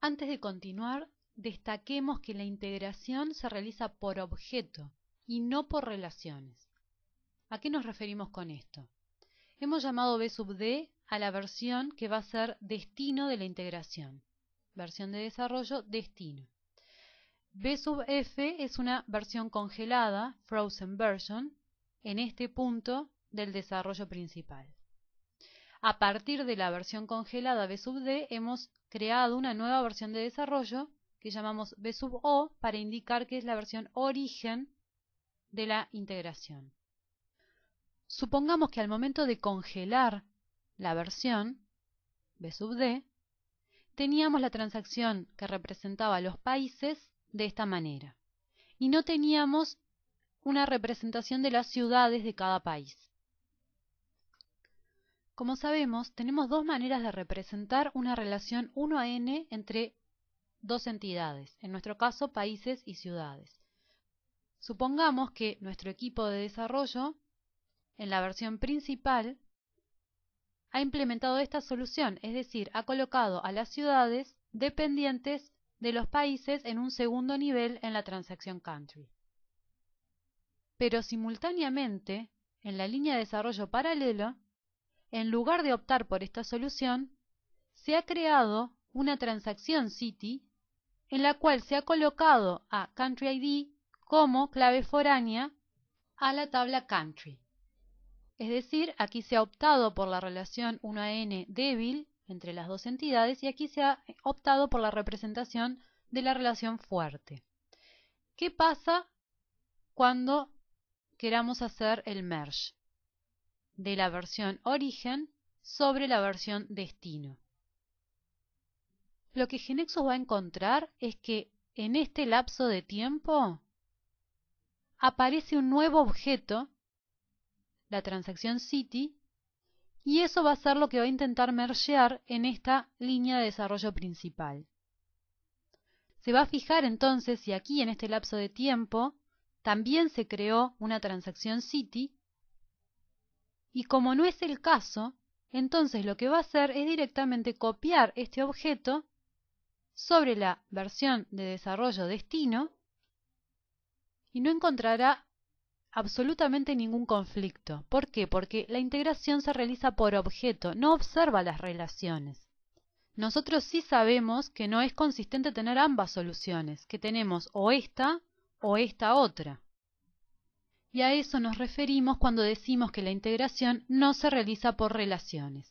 Antes de continuar, destaquemos que la integración se realiza por objeto y no por relaciones. ¿A qué nos referimos con esto? Hemos llamado B sub D a la versión que va a ser destino de la integración. Versión de desarrollo, destino. B sub F es una versión congelada, frozen version, en este punto del desarrollo principal a partir de la versión congelada B sub D hemos creado una nueva versión de desarrollo que llamamos B sub O para indicar que es la versión origen de la integración. Supongamos que al momento de congelar la versión B sub D, teníamos la transacción que representaba los países de esta manera y no teníamos una representación de las ciudades de cada país. Como sabemos, tenemos dos maneras de representar una relación 1 a n entre dos entidades, en nuestro caso países y ciudades. Supongamos que nuestro equipo de desarrollo, en la versión principal, ha implementado esta solución, es decir, ha colocado a las ciudades dependientes de los países en un segundo nivel en la transacción country. Pero simultáneamente, en la línea de desarrollo paralelo, en lugar de optar por esta solución, se ha creado una transacción City en la cual se ha colocado a Country ID como clave foránea a la tabla Country. Es decir, aquí se ha optado por la relación 1 a n débil entre las dos entidades y aquí se ha optado por la representación de la relación fuerte. ¿Qué pasa cuando queramos hacer el merge? de la versión origen sobre la versión destino. Lo que Genexus va a encontrar es que en este lapso de tiempo aparece un nuevo objeto, la transacción City, y eso va a ser lo que va a intentar mergear en esta línea de desarrollo principal. Se va a fijar entonces si aquí en este lapso de tiempo también se creó una transacción City y como no es el caso, entonces lo que va a hacer es directamente copiar este objeto sobre la versión de desarrollo destino y no encontrará absolutamente ningún conflicto. ¿Por qué? Porque la integración se realiza por objeto, no observa las relaciones. Nosotros sí sabemos que no es consistente tener ambas soluciones, que tenemos o esta o esta otra y a eso nos referimos cuando decimos que la integración no se realiza por relaciones.